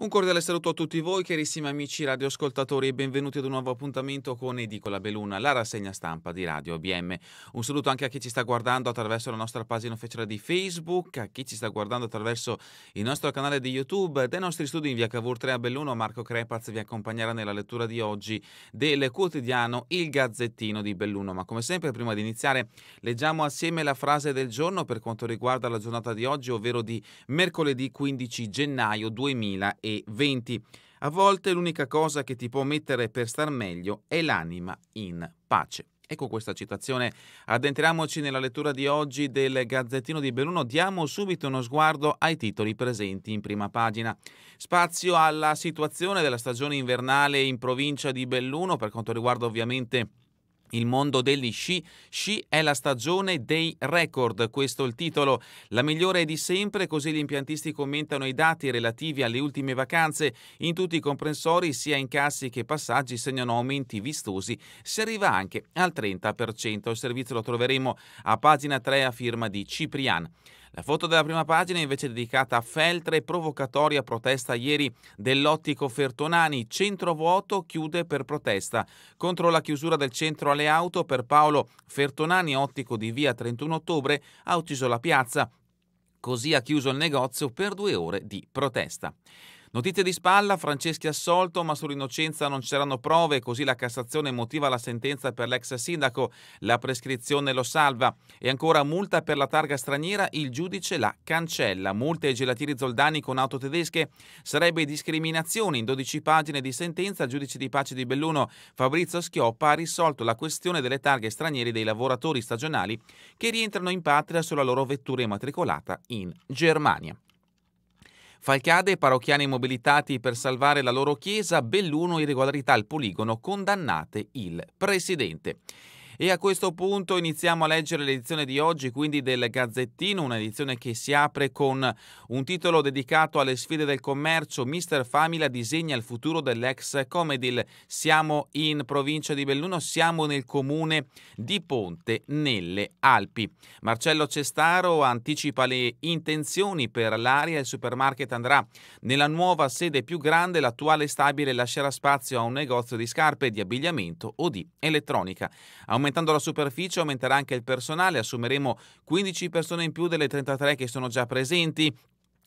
Un cordiale saluto a tutti voi, carissimi amici radioascoltatori, e benvenuti ad un nuovo appuntamento con Edicola Beluna, la rassegna stampa di Radio ABM. Un saluto anche a chi ci sta guardando attraverso la nostra pagina ufficiale di Facebook, a chi ci sta guardando attraverso il nostro canale di YouTube, dai nostri studi in via Cavour 3 a Belluno. Marco Crepaz vi accompagnerà nella lettura di oggi del quotidiano Il Gazzettino di Belluno. Ma come sempre, prima di iniziare, leggiamo assieme la frase del giorno per quanto riguarda la giornata di oggi, ovvero di mercoledì 15 gennaio 2020 e 20. A volte l'unica cosa che ti può mettere per star meglio è l'anima in pace. E con questa citazione addentriamoci nella lettura di oggi del Gazzettino di Belluno. Diamo subito uno sguardo ai titoli presenti in prima pagina. Spazio alla situazione della stagione invernale in provincia di Belluno per quanto riguarda ovviamente il mondo degli sci, sci è la stagione dei record, questo è il titolo, la migliore è di sempre, così gli impiantisti commentano i dati relativi alle ultime vacanze, in tutti i comprensori sia incassi che passaggi segnano aumenti vistosi, si arriva anche al 30%, il servizio lo troveremo a pagina 3 a firma di Ciprian. La foto della prima pagina è invece dedicata a Feltre, e provocatoria protesta ieri dell'ottico Fertonani, centro vuoto chiude per protesta. Contro la chiusura del centro alle auto per Paolo Fertonani, ottico di via 31 ottobre, ha ucciso la piazza Così ha chiuso il negozio per due ore di protesta. Notizie di spalla, Franceschi assolto, ma sull'innocenza non c'erano prove, così la Cassazione motiva la sentenza per l'ex sindaco, la prescrizione lo salva. E ancora multa per la targa straniera, il giudice la cancella. Multe ai gelatini zoldani con auto tedesche, sarebbe discriminazione. In 12 pagine di sentenza, il giudice di pace di Belluno, Fabrizio Schioppa, ha risolto la questione delle targhe straniere dei lavoratori stagionali che rientrano in patria sulla loro vettura immatricolata in Germania. Falcade, parrocchiani mobilitati per salvare la loro chiesa, Belluno irregolarità al poligono, condannate il presidente. E a questo punto iniziamo a leggere l'edizione di oggi, quindi del Gazzettino, un'edizione che si apre con un titolo dedicato alle sfide del commercio. Mister Famila disegna il futuro dell'ex Comedil. Siamo in provincia di Belluno, siamo nel comune di Ponte, nelle Alpi. Marcello Cestaro anticipa le intenzioni per l'area. Il supermarket andrà nella nuova sede più grande, l'attuale stabile lascerà spazio a un negozio di scarpe, di abbigliamento o di elettronica. Aumenta Aumentando la superficie aumenterà anche il personale, assumeremo 15 persone in più delle 33 che sono già presenti,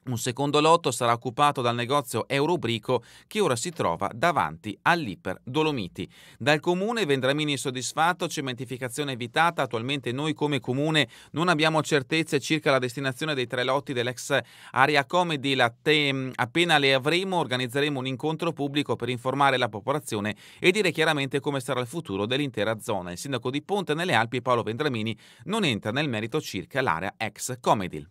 un secondo lotto sarà occupato dal negozio Eurobrico che ora si trova davanti all'Iper Dolomiti. Dal comune Vendramini soddisfatto, cementificazione evitata. Attualmente noi come comune non abbiamo certezze circa la destinazione dei tre lotti dell'ex area Comedy. Te, mm, appena le avremo organizzeremo un incontro pubblico per informare la popolazione e dire chiaramente come sarà il futuro dell'intera zona. Il sindaco di Ponte nelle Alpi Paolo Vendramini non entra nel merito circa l'area ex Comedy.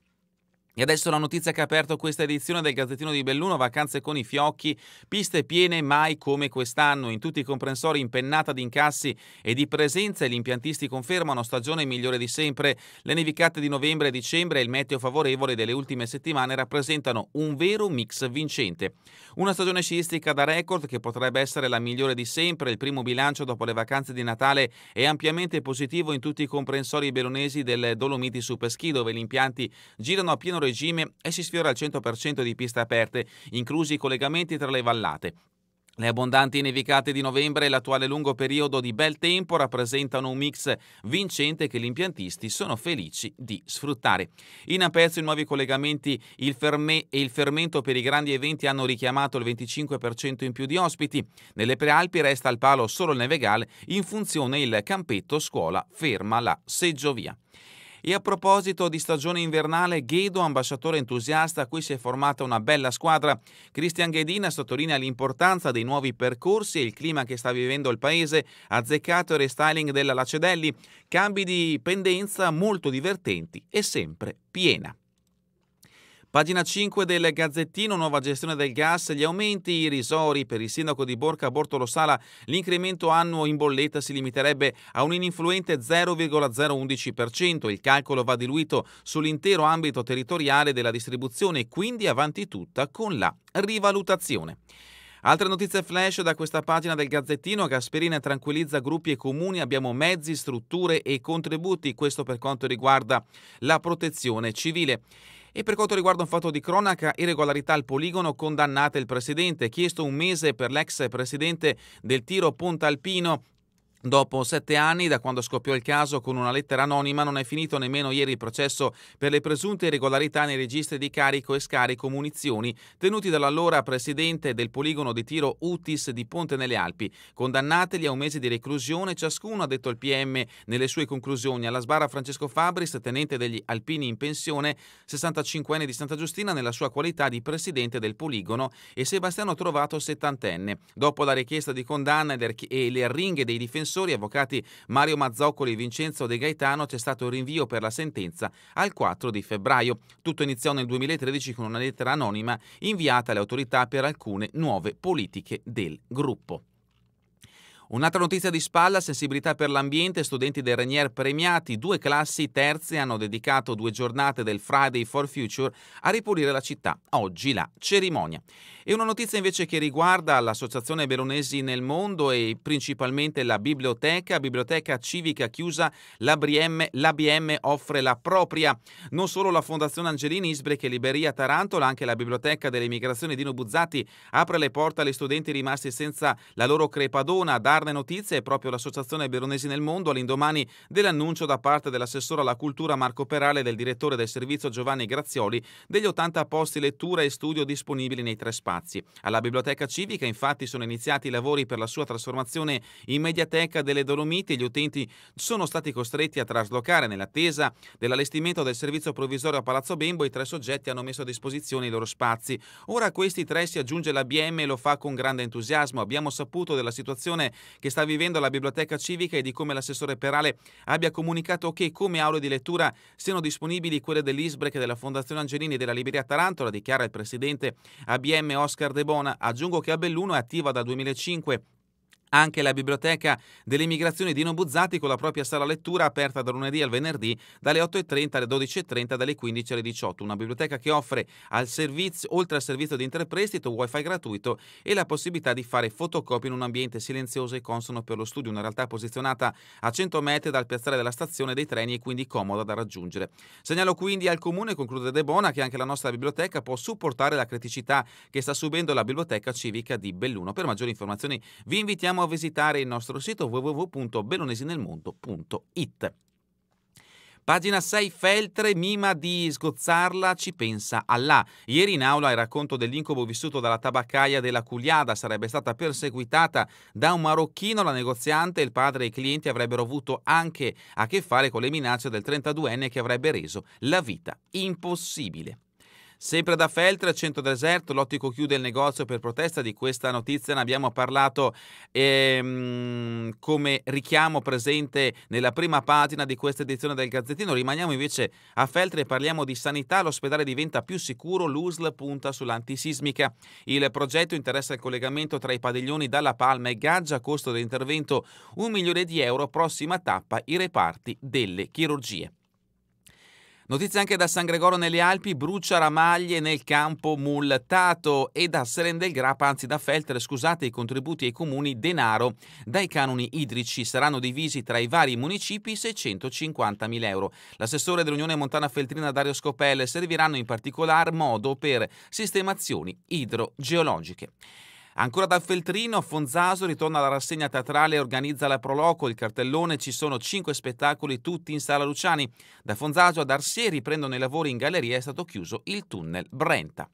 E adesso la notizia che ha aperto questa edizione del Gazzettino di Belluno, vacanze con i fiocchi, piste piene mai come quest'anno, in tutti i comprensori impennata di incassi e di presenze, gli impiantisti confermano stagione migliore di sempre, le nevicate di novembre e dicembre e il meteo favorevole delle ultime settimane rappresentano un vero mix vincente. Una stagione sciistica da record che potrebbe essere la migliore di sempre, il primo bilancio dopo le vacanze di Natale è ampiamente positivo in tutti i comprensori bellunesi del Dolomiti su Peschi dove gli impianti girano a pieno regime e si sfiora al 100% di piste aperte, inclusi i collegamenti tra le vallate. Le abbondanti nevicate di novembre e l'attuale lungo periodo di bel tempo rappresentano un mix vincente che gli impiantisti sono felici di sfruttare. In Ampezzo i nuovi collegamenti il ferme e il fermento per i grandi eventi hanno richiamato il 25% in più di ospiti. Nelle prealpi resta al palo solo il Nevegal, in funzione il campetto scuola ferma la seggiovia. E a proposito di stagione invernale, Ghedo, ambasciatore entusiasta a cui si è formata una bella squadra. Cristian Ghedina sottolinea l'importanza dei nuovi percorsi e il clima che sta vivendo il paese, azzeccato e restyling della Lacedelli, cambi di pendenza molto divertenti e sempre piena. Pagina 5 del Gazzettino, nuova gestione del gas, gli aumenti irrisori per il sindaco di Borca Bortolo Sala, l'incremento annuo in bolletta si limiterebbe a un ininfluente 0,011%, il calcolo va diluito sull'intero ambito territoriale della distribuzione e quindi avanti tutta con la rivalutazione. Altre notizie flash da questa pagina del Gazzettino. Gasperina tranquillizza gruppi e comuni. Abbiamo mezzi, strutture e contributi. Questo per quanto riguarda la protezione civile. E per quanto riguarda un fatto di cronaca, irregolarità al poligono, condannate il presidente, chiesto un mese per l'ex presidente del tiro Pontalpino Dopo sette anni da quando scoppiò il caso con una lettera anonima non è finito nemmeno ieri il processo per le presunte irregolarità nei registri di carico e scarico munizioni tenuti dall'allora presidente del poligono di tiro Utis di Ponte nelle Alpi, condannateli a un mese di reclusione ciascuno, ha detto il PM nelle sue conclusioni. Alla sbarra Francesco Fabris, tenente degli Alpini in pensione, 65 anni di Santa Giustina nella sua qualità di presidente del poligono e Sebastiano Trovato, settantenne. Dopo la richiesta di condanna e le arringhe dei difensori assessori, avvocati Mario Mazzoccoli e Vincenzo De Gaetano, c'è stato il rinvio per la sentenza al 4 di febbraio. Tutto iniziò nel 2013 con una lettera anonima inviata alle autorità per alcune nuove politiche del gruppo. Un'altra notizia di spalla, sensibilità per l'ambiente, studenti del Renier premiati, due classi terzi, hanno dedicato due giornate del Friday for Future a ripulire la città, oggi la cerimonia. E una notizia invece che riguarda l'Associazione Belonesi nel mondo e principalmente la biblioteca, biblioteca civica chiusa, l'ABM, l'ABM offre la propria, non solo la Fondazione Angelini Isbre che Liberia Tarantola, anche la biblioteca dell'emigrazione Dino Buzzati apre le porte agli studenti rimasti senza la loro crepadona, dar darne notizia è proprio l'Associazione Beronesi nel Mondo all'indomani dell'annuncio da parte dell'assessore alla cultura Marco Perale e del direttore del servizio Giovanni Grazioli degli 80 posti lettura e studio disponibili nei tre spazi. Alla Biblioteca Civica infatti sono iniziati i lavori per la sua trasformazione in mediateca delle Dolomiti e gli utenti sono stati costretti a traslocare nell'attesa dell'allestimento del servizio provvisorio a Palazzo Bembo i tre soggetti hanno messo a disposizione i loro spazi. Ora a questi tre si aggiunge la BM e lo fa con grande entusiasmo. Abbiamo saputo della situazione che sta vivendo la biblioteca civica e di come l'assessore Perale abbia comunicato che come aule di lettura siano disponibili quelle dell'Isbrec, della Fondazione Angelini e della Libreria Tarantola, dichiara il presidente ABM Oscar De Bona. Aggiungo che a Belluno è attiva dal 2005 anche la Biblioteca dell'Immigrazione di Nobuzzati con la propria sala lettura aperta da lunedì al venerdì dalle 8.30 alle 12.30 dalle 15 alle 18. Una biblioteca che offre al servizio, oltre al servizio di interprestito, wifi gratuito e la possibilità di fare fotocopie in un ambiente silenzioso e consono per lo studio, una realtà posizionata a 100 metri dal piazzale della stazione dei treni e quindi comoda da raggiungere. Segnalo quindi al Comune, conclude De Bona, che anche la nostra biblioteca può supportare la criticità che sta subendo la Biblioteca Civica di Belluno. Per maggiori informazioni vi invitiamo invitiamo a visitare il nostro sito www.belonesinelmondo.it. Pagina 6, Feltre, mima di sgozzarla, ci pensa Allah. Ieri in aula il racconto dell'incubo vissuto dalla tabaccaia della Cugliada sarebbe stata perseguitata da un marocchino, la negoziante, il padre e i clienti avrebbero avuto anche a che fare con le minacce del 32enne che avrebbe reso la vita impossibile. Sempre da Feltre, centro deserto, l'ottico chiude il negozio per protesta di questa notizia, ne abbiamo parlato ehm, come richiamo presente nella prima pagina di questa edizione del Gazzettino. Rimaniamo invece a Feltre e parliamo di sanità, l'ospedale diventa più sicuro, l'USL punta sull'antisismica. Il progetto interessa il collegamento tra i padiglioni dalla Palma e Gaggia, costo dell'intervento 1 milione di euro, prossima tappa i reparti delle chirurgie. Notizie anche da San Gregorio nelle Alpi, brucia ramaglie nel campo multato e da Serendel Grappa, anzi da Feltre, scusate i contributi ai comuni denaro dai canoni idrici saranno divisi tra i vari municipi 650.000 euro. L'assessore dell'Unione Montana Feltrina Dario Scopelle serviranno in particolar modo per sistemazioni idrogeologiche. Ancora dal Feltrino, Fonzaso ritorna alla rassegna teatrale e organizza la Proloco. Il cartellone ci sono cinque spettacoli, tutti in sala Luciani. Da Fonzaso ad Arsie riprendono i lavori in galleria è stato chiuso il tunnel Brenta.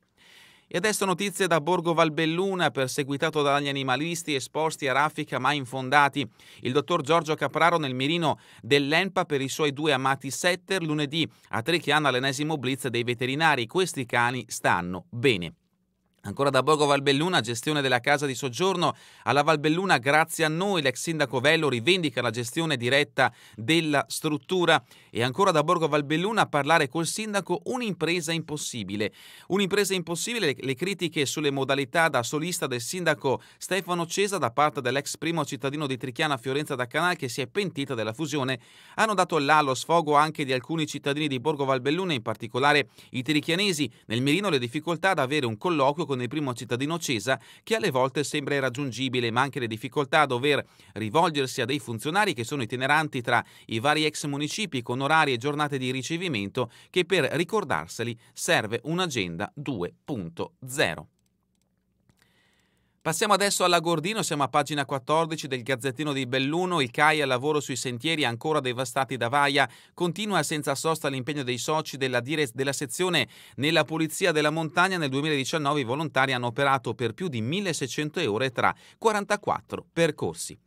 E adesso notizie da Borgo Valbelluna, perseguitato dagli animalisti esposti a raffica ma infondati. Il dottor Giorgio Capraro nel mirino dell'ENPA per i suoi due amati setter lunedì a Trechiano all'ennesimo blitz dei veterinari. Questi cani stanno bene. Ancora da Borgo Valbelluna, gestione della casa di soggiorno. Alla Valbelluna, grazie a noi, l'ex sindaco Vello rivendica la gestione diretta della struttura. E ancora da Borgo Valbelluna, parlare col sindaco, un'impresa impossibile. Un'impresa impossibile, le critiche sulle modalità da solista del sindaco Stefano Cesa da parte dell'ex primo cittadino di Trichiana Fiorenza da Canal che si è pentita della fusione, hanno dato là lo sfogo anche di alcuni cittadini di Borgo Valbelluna, in particolare i trichianesi. Nel mirino le difficoltà ad avere un colloquio con con il primo cittadino Cesa che alle volte sembra irraggiungibile, ma anche le difficoltà a dover rivolgersi a dei funzionari che sono itineranti tra i vari ex municipi con orari e giornate di ricevimento che per ricordarseli serve un'agenda 2.0. Passiamo adesso alla Gordino, siamo a pagina 14 del Gazzettino di Belluno, il CAI al lavoro sui sentieri ancora devastati da Vaia, continua senza sosta l'impegno dei soci della, dire- della sezione nella Polizia della Montagna, nel 2019 i volontari hanno operato per più di 1600 ore tra 44 percorsi.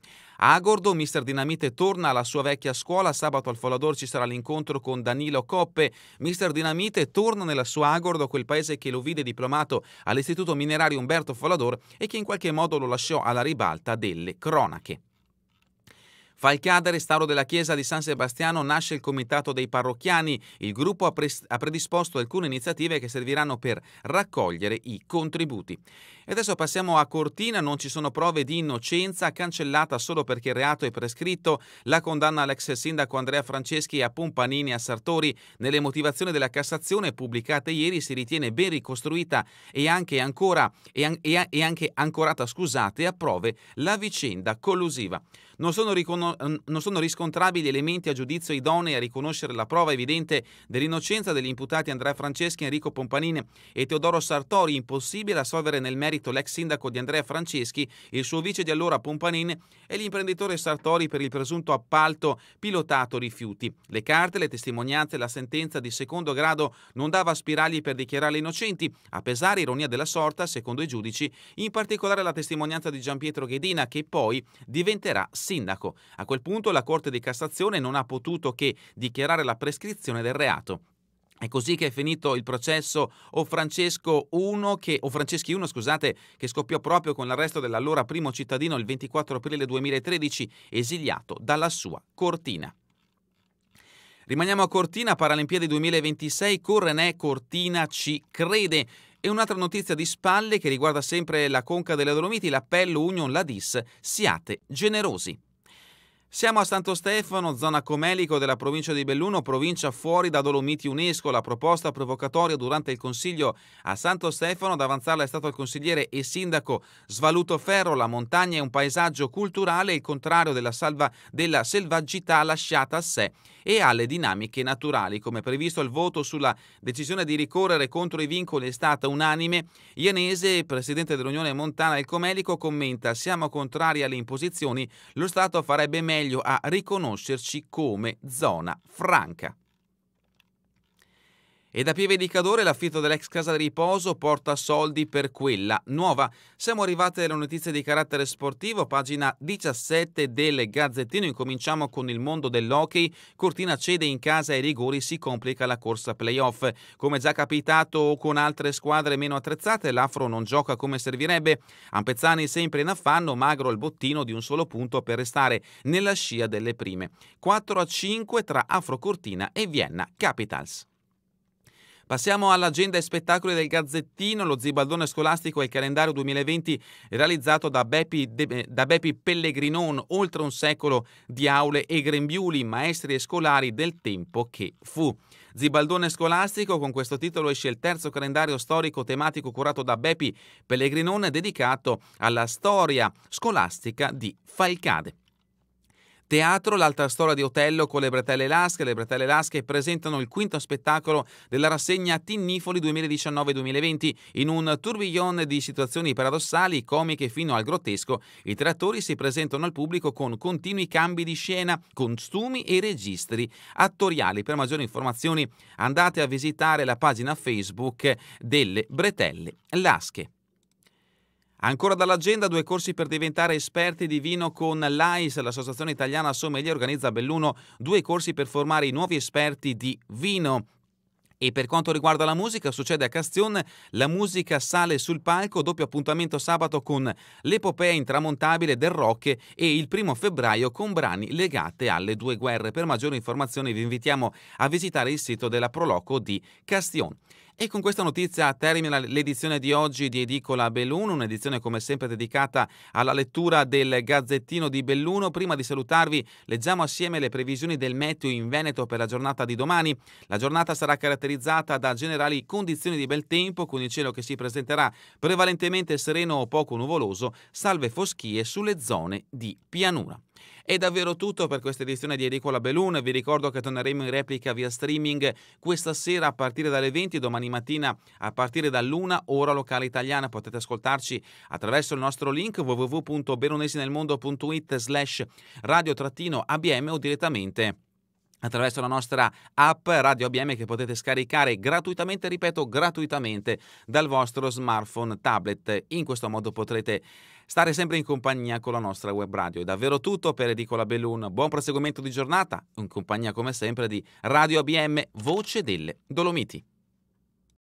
Agordo, mister Dinamite torna alla sua vecchia scuola. Sabato al Folador ci sarà l'incontro con Danilo Coppe. Mister Dinamite torna nella sua Agordo, quel paese che lo vide diplomato all'Istituto Minerario Umberto Folador e che in qualche modo lo lasciò alla ribalta delle cronache. Falchiada Restauro della Chiesa di San Sebastiano nasce il Comitato dei Parrocchiani. Il gruppo ha, pre- ha predisposto alcune iniziative che serviranno per raccogliere i contributi. E adesso passiamo a Cortina, non ci sono prove di innocenza, cancellata solo perché il reato è prescritto, la condanna all'ex sindaco Andrea Franceschi e a Pompanini a Sartori. Nelle motivazioni della Cassazione pubblicate ieri si ritiene ben ricostruita e anche, ancora, e, an- e anche ancorata scusate, a prove la vicenda collusiva non sono, non sono riscontrabili elementi a giudizio idonei a riconoscere la prova evidente dell'innocenza degli imputati Andrea Franceschi, Enrico Pompanini e Teodoro Sartori, impossibile assolvere nel merito l'ex sindaco di Andrea Franceschi, il suo vice di allora Pompanin e l'imprenditore Sartori per il presunto appalto pilotato rifiuti. Le carte, le testimonianze, la sentenza di secondo grado non dava spiragli per dichiarare innocenti, a pesare ironia della sorta, secondo i giudici, in particolare la testimonianza di Gian Pietro Ghedina che poi diventerà sindaco. A quel punto la Corte di Cassazione non ha potuto che dichiarare la prescrizione del reato. È così che è finito il processo O, Francesco 1 che, o Franceschi 1 scusate, che scoppiò proprio con l'arresto dell'allora primo cittadino il 24 aprile 2013, esiliato dalla sua cortina. Rimaniamo a Cortina, Paralimpiadi 2026, Correnè Cortina ci crede. E un'altra notizia di spalle che riguarda sempre la conca delle Dolomiti, l'appello Union Ladis, siate generosi. Siamo a Santo Stefano, zona comelico della provincia di Belluno, provincia fuori da Dolomiti UNESCO. La proposta provocatoria durante il consiglio a Santo Stefano ad avanzarla è stato il consigliere e sindaco Svaluto Ferro. La montagna è un paesaggio culturale, il contrario della, salva, della selvaggità lasciata a sé e alle dinamiche naturali. Come previsto il voto sulla decisione di ricorrere contro i vincoli è stata unanime. Ianese, presidente dell'Unione Montana del Comelico, commenta: Siamo contrari alle imposizioni, lo Stato farebbe meglio meglio a riconoscerci come zona franca. E da Pieve di Cadore l'affitto dell'ex casa di riposo porta soldi per quella nuova. Siamo arrivati alle notizie di carattere sportivo, pagina 17 del Gazzettino. Incominciamo con il mondo dell'hockey. Cortina cede in casa ai rigori, si complica la corsa playoff. Come già capitato con altre squadre meno attrezzate, l'Afro non gioca come servirebbe. Ampezzani sempre in affanno, magro al bottino di un solo punto per restare nella scia delle prime. 4 a 5 tra Afro Cortina e Vienna Capitals. Passiamo all'agenda e spettacoli del Gazzettino, lo zibaldone scolastico e il calendario 2020 realizzato da Beppi, De, eh, da Beppi Pellegrinon, oltre un secolo di aule e grembiuli, maestri e scolari del tempo che fu. Zibaldone scolastico, con questo titolo esce il terzo calendario storico tematico curato da Beppi Pellegrinon dedicato alla storia scolastica di Falcade. Teatro, l'altra storia di Otello con le Bretelle Lasche. Le Bretelle Lasche presentano il quinto spettacolo della rassegna Tinnifoli 2019-2020. In un tourbillon di situazioni paradossali, comiche fino al grottesco, i tre attori si presentano al pubblico con continui cambi di scena, costumi e registri attoriali. Per maggiori informazioni andate a visitare la pagina Facebook delle Bretelle Lasche. Ancora dall'agenda due corsi per diventare esperti di vino con l'AIS, l'Associazione Italiana Sommelier organizza a Belluno due corsi per formare i nuovi esperti di vino. E per quanto riguarda la musica, succede a Castion, la musica sale sul palco, doppio appuntamento sabato con l'epopea intramontabile del rock e il primo febbraio con brani legate alle due guerre. Per maggiori informazioni vi invitiamo a visitare il sito della Proloco di Castion. E con questa notizia termina l'edizione di oggi di Edicola Belluno, un'edizione come sempre dedicata alla lettura del Gazzettino di Belluno. Prima di salutarvi leggiamo assieme le previsioni del meteo in Veneto per la giornata di domani. La giornata sarà caratterizzata da generali condizioni di bel tempo, con il cielo che si presenterà prevalentemente sereno o poco nuvoloso, salve foschie sulle zone di pianura. È davvero tutto per questa edizione di Edicola Belun. Vi ricordo che torneremo in replica via streaming questa sera a partire dalle 20, domani mattina a partire dall'una, ora locale italiana. Potete ascoltarci attraverso il nostro link www.beronesinelmondo.it slash radio-abm o direttamente attraverso la nostra app Radio ABM che potete scaricare gratuitamente, ripeto gratuitamente, dal vostro smartphone, tablet. In questo modo potrete stare sempre in compagnia con la nostra web radio. È davvero tutto per Edicola Bellun. Buon proseguimento di giornata, in compagnia come sempre di Radio ABM, Voce delle Dolomiti.